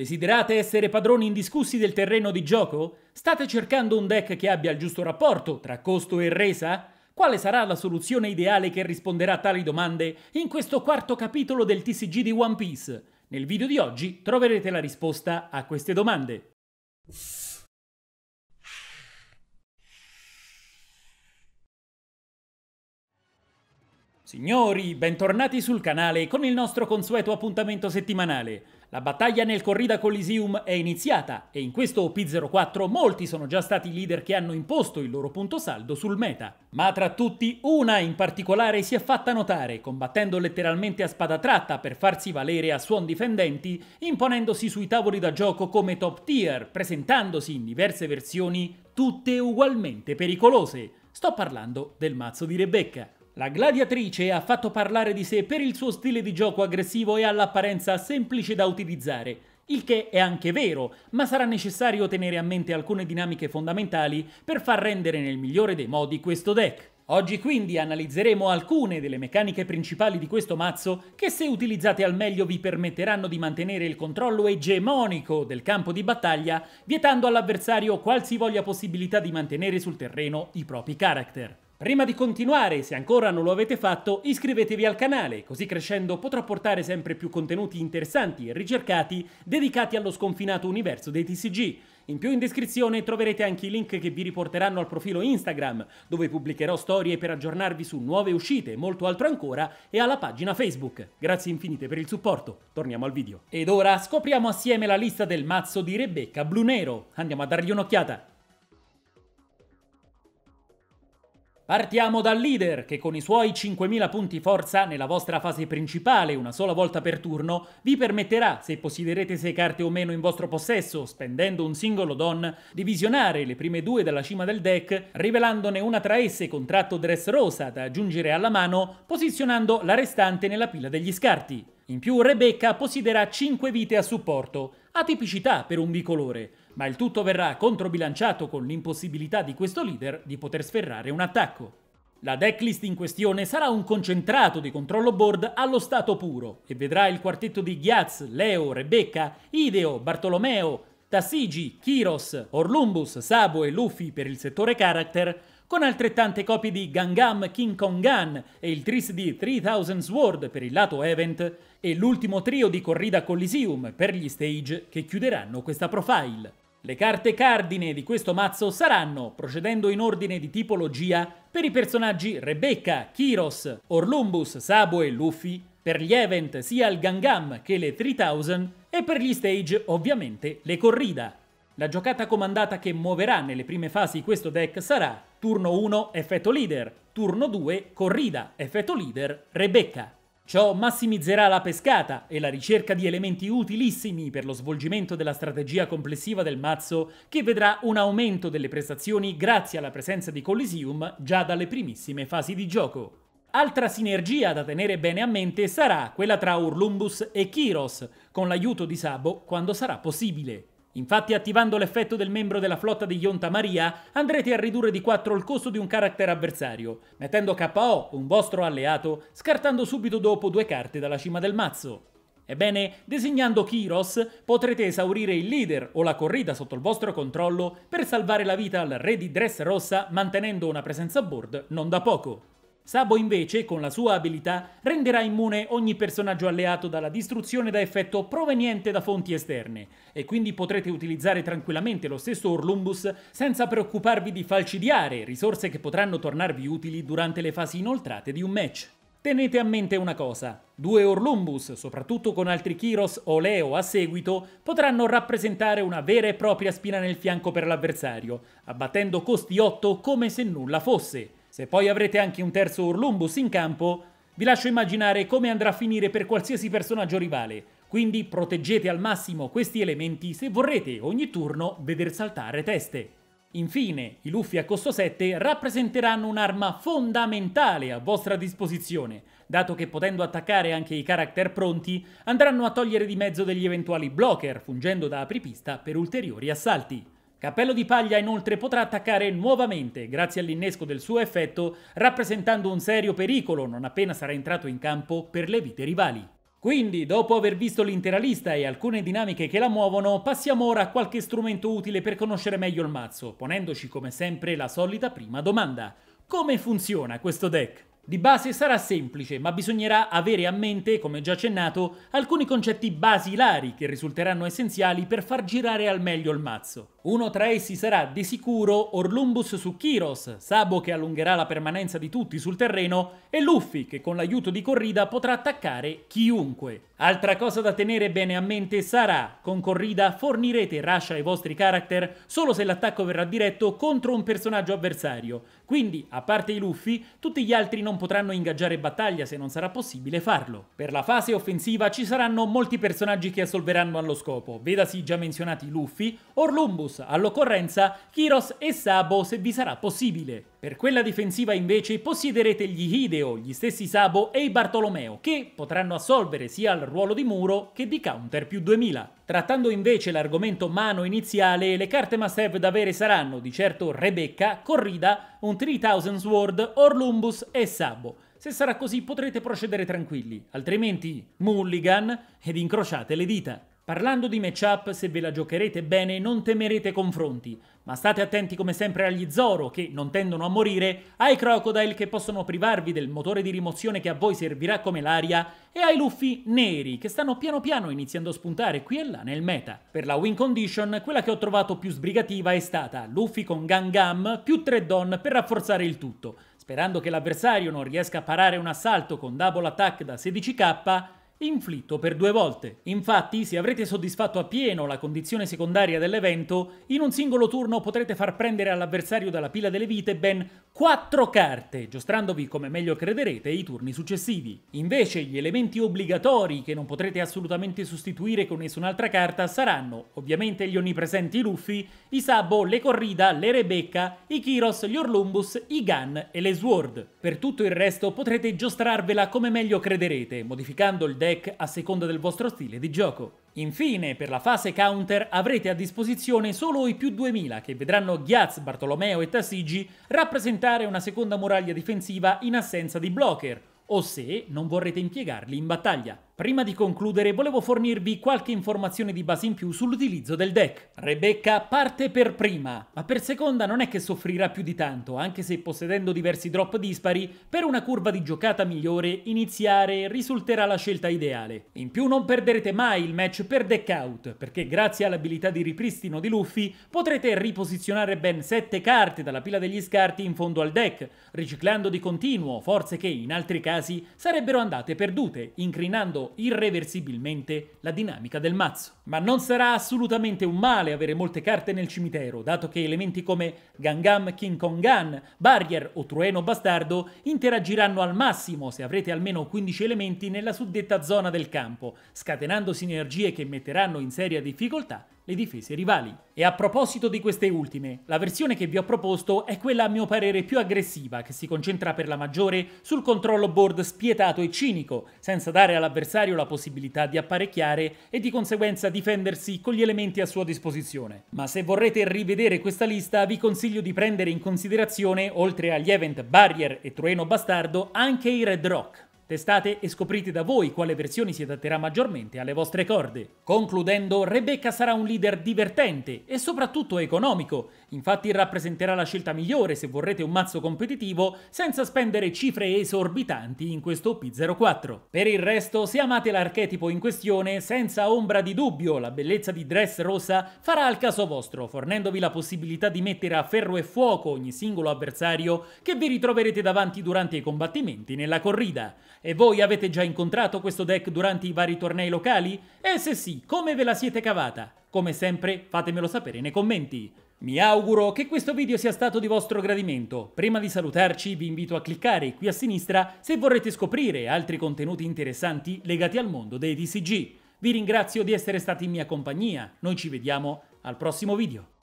Desiderate essere padroni indiscussi del terreno di gioco? State cercando un deck che abbia il giusto rapporto tra costo e resa? Quale sarà la soluzione ideale che risponderà a tali domande in questo quarto capitolo del TCG di One Piece? Nel video di oggi troverete la risposta a queste domande. Signori, bentornati sul canale con il nostro consueto appuntamento settimanale. La battaglia nel Corrida Coliseum è iniziata e in questo P04 molti sono già stati i leader che hanno imposto il loro punto saldo sul meta. Ma tra tutti una in particolare si è fatta notare, combattendo letteralmente a spada tratta per farsi valere a suon difendenti, imponendosi sui tavoli da gioco come top tier, presentandosi in diverse versioni tutte ugualmente pericolose. Sto parlando del mazzo di Rebecca. La gladiatrice ha fatto parlare di sé per il suo stile di gioco aggressivo e all'apparenza semplice da utilizzare, il che è anche vero, ma sarà necessario tenere a mente alcune dinamiche fondamentali per far rendere nel migliore dei modi questo deck. Oggi quindi analizzeremo alcune delle meccaniche principali di questo mazzo che se utilizzate al meglio vi permetteranno di mantenere il controllo egemonico del campo di battaglia, vietando all'avversario qualsivoglia possibilità di mantenere sul terreno i propri character. Prima di continuare, se ancora non lo avete fatto, iscrivetevi al canale, così crescendo potrò portare sempre più contenuti interessanti e ricercati dedicati allo sconfinato universo dei TCG. In più in descrizione troverete anche i link che vi riporteranno al profilo Instagram, dove pubblicherò storie per aggiornarvi su nuove uscite, molto altro ancora, e alla pagina Facebook. Grazie infinite per il supporto, torniamo al video. Ed ora scopriamo assieme la lista del mazzo di Rebecca Blu Nero. Andiamo a dargli un'occhiata. Partiamo dal leader che con i suoi 5.000 punti forza nella vostra fase principale una sola volta per turno vi permetterà, se possiederete 6 carte o meno in vostro possesso spendendo un singolo don, di visionare le prime due dalla cima del deck rivelandone una tra esse con tratto dress rosa da aggiungere alla mano posizionando la restante nella pila degli scarti. In più Rebecca possiederà 5 vite a supporto, atipicità per un bicolore, ma il tutto verrà controbilanciato con l'impossibilità di questo leader di poter sferrare un attacco. La decklist in questione sarà un concentrato di controllo board allo stato puro e vedrà il quartetto di Ghiaz, Leo, Rebecca, Ideo, Bartolomeo, Tassigi, Kiros, Orlumbus, Sabo e Luffy per il settore character, con altrettante copie di Gangam King Kong Gun e il tris di 3000 Sword per il lato event e l'ultimo trio di Corrida Coliseum per gli stage che chiuderanno questa profile. Le carte cardine di questo mazzo saranno, procedendo in ordine di tipologia, per i personaggi Rebecca, Kyros, Orlumbus, Sabo e Luffy, per gli event sia il Gangam che le 3000 e per gli stage ovviamente le corrida. La giocata comandata che muoverà nelle prime fasi questo deck sarà turno 1 effetto leader, turno 2 corrida, effetto leader Rebecca. Ciò massimizzerà la pescata e la ricerca di elementi utilissimi per lo svolgimento della strategia complessiva del mazzo che vedrà un aumento delle prestazioni grazie alla presenza di Coliseum già dalle primissime fasi di gioco. Altra sinergia da tenere bene a mente sarà quella tra Urlumbus e Kyros, con l'aiuto di Sabo quando sarà possibile. Infatti attivando l'effetto del membro della flotta di Yonta Maria andrete a ridurre di 4 il costo di un carattere avversario, mettendo KO, un vostro alleato, scartando subito dopo due carte dalla cima del mazzo. Ebbene, designando Kiros potrete esaurire il leader o la corrida sotto il vostro controllo per salvare la vita al re di Dress Rossa mantenendo una presenza board non da poco. Sabo invece, con la sua abilità, renderà immune ogni personaggio alleato dalla distruzione da effetto proveniente da fonti esterne, e quindi potrete utilizzare tranquillamente lo stesso Orlumbus senza preoccuparvi di falcidiare risorse che potranno tornarvi utili durante le fasi inoltrate di un match. Tenete a mente una cosa, due Orlumbus, soprattutto con altri Kiros o Leo a seguito, potranno rappresentare una vera e propria spina nel fianco per l'avversario, abbattendo costi 8 come se nulla fosse, se poi avrete anche un terzo Urlumbus in campo, vi lascio immaginare come andrà a finire per qualsiasi personaggio rivale, quindi proteggete al massimo questi elementi se vorrete ogni turno veder saltare teste. Infine, i Luffy a costo 7 rappresenteranno un'arma fondamentale a vostra disposizione, dato che potendo attaccare anche i character pronti, andranno a togliere di mezzo degli eventuali blocker, fungendo da apripista per ulteriori assalti. Cappello di paglia inoltre potrà attaccare nuovamente, grazie all'innesco del suo effetto, rappresentando un serio pericolo non appena sarà entrato in campo per le vite rivali. Quindi, dopo aver visto l'intera lista e alcune dinamiche che la muovono, passiamo ora a qualche strumento utile per conoscere meglio il mazzo, ponendoci come sempre la solita prima domanda. Come funziona questo deck? Di base sarà semplice, ma bisognerà avere a mente, come già accennato, alcuni concetti basilari che risulteranno essenziali per far girare al meglio il mazzo. Uno tra essi sarà di sicuro Orlumbus su Kyros, Sabo che allungherà la permanenza di tutti sul terreno, e Luffy che con l'aiuto di Corrida potrà attaccare chiunque. Altra cosa da tenere bene a mente sarà, con Corrida fornirete Rush ai vostri character solo se l'attacco verrà diretto contro un personaggio avversario, quindi, a parte i Luffy, tutti gli altri non potranno ingaggiare battaglia se non sarà possibile farlo. Per la fase offensiva ci saranno molti personaggi che assolveranno allo scopo, vedasi già menzionati Luffy, Orlumbus, all'occorrenza, Kiros e Sabo se vi sarà possibile. Per quella difensiva invece possiederete gli Hideo, gli stessi Sabo e i Bartolomeo, che potranno assolvere sia il ruolo di muro che di counter più 2000. Trattando invece l'argomento mano iniziale, le carte must have da avere saranno di certo Rebecca, Corrida, un 3000 Sword, Orlumbus e Sabo. Se sarà così potrete procedere tranquilli, altrimenti mulligan ed incrociate le dita. Parlando di matchup, se ve la giocherete bene non temerete confronti, ma state attenti come sempre agli Zoro che non tendono a morire, ai Crocodile che possono privarvi del motore di rimozione che a voi servirà come l'aria e ai Luffy neri che stanno piano piano iniziando a spuntare qui e là nel meta. Per la win condition quella che ho trovato più sbrigativa è stata Luffy con Gangam più 3 Don per rafforzare il tutto, sperando che l'avversario non riesca a parare un assalto con double attack da 16k inflitto per due volte. Infatti, se avrete soddisfatto appieno la condizione secondaria dell'evento, in un singolo turno potrete far prendere all'avversario dalla pila delle vite ben 4 carte, giostrandovi come meglio crederete i turni successivi. Invece gli elementi obbligatori che non potrete assolutamente sostituire con nessun'altra carta saranno ovviamente gli onnipresenti Luffy, i Sabo, le Corrida, le Rebecca, i Kiros, gli Orlumbus, i Gun e le Sword. Per tutto il resto potrete giostrarvela come meglio crederete, modificando il deck a seconda del vostro stile di gioco. Infine, per la fase counter avrete a disposizione solo i più 2000 che vedranno Ghiaz, Bartolomeo e Tassigi rappresentare una seconda muraglia difensiva in assenza di blocker, o se non vorrete impiegarli in battaglia. Prima di concludere volevo fornirvi qualche informazione di base in più sull'utilizzo del deck. Rebecca parte per prima, ma per seconda non è che soffrirà più di tanto, anche se possedendo diversi drop dispari, per una curva di giocata migliore iniziare risulterà la scelta ideale. In più non perderete mai il match per deck out, perché grazie all'abilità di ripristino di Luffy potrete riposizionare ben 7 carte dalla pila degli scarti in fondo al deck, riciclando di continuo forze che in altri casi sarebbero andate perdute, incrinando irreversibilmente la dinamica del mazzo. Ma non sarà assolutamente un male avere molte carte nel cimitero, dato che elementi come Gangam King Kong Gun, Barrier o Trueno Bastardo interagiranno al massimo se avrete almeno 15 elementi nella suddetta zona del campo, scatenando sinergie che metteranno in seria difficoltà le difese rivali. E a proposito di queste ultime, la versione che vi ho proposto è quella a mio parere più aggressiva, che si concentra per la maggiore sul controllo board spietato e cinico, senza dare all'avversario la possibilità di apparecchiare e di conseguenza difendersi con gli elementi a sua disposizione. Ma se vorrete rivedere questa lista, vi consiglio di prendere in considerazione, oltre agli event Barrier e Trueno Bastardo, anche i Red Rock. Testate e scoprite da voi quale versione si adatterà maggiormente alle vostre corde. Concludendo, Rebecca sarà un leader divertente e soprattutto economico, infatti rappresenterà la scelta migliore se vorrete un mazzo competitivo senza spendere cifre esorbitanti in questo P04. Per il resto, se amate l'archetipo in questione, senza ombra di dubbio la bellezza di Dress Rossa farà al caso vostro, fornendovi la possibilità di mettere a ferro e fuoco ogni singolo avversario che vi ritroverete davanti durante i combattimenti nella corrida. E voi avete già incontrato questo deck durante i vari tornei locali? E se sì, come ve la siete cavata? Come sempre, fatemelo sapere nei commenti. Mi auguro che questo video sia stato di vostro gradimento. Prima di salutarci vi invito a cliccare qui a sinistra se vorrete scoprire altri contenuti interessanti legati al mondo dei DCG. Vi ringrazio di essere stati in mia compagnia, noi ci vediamo al prossimo video.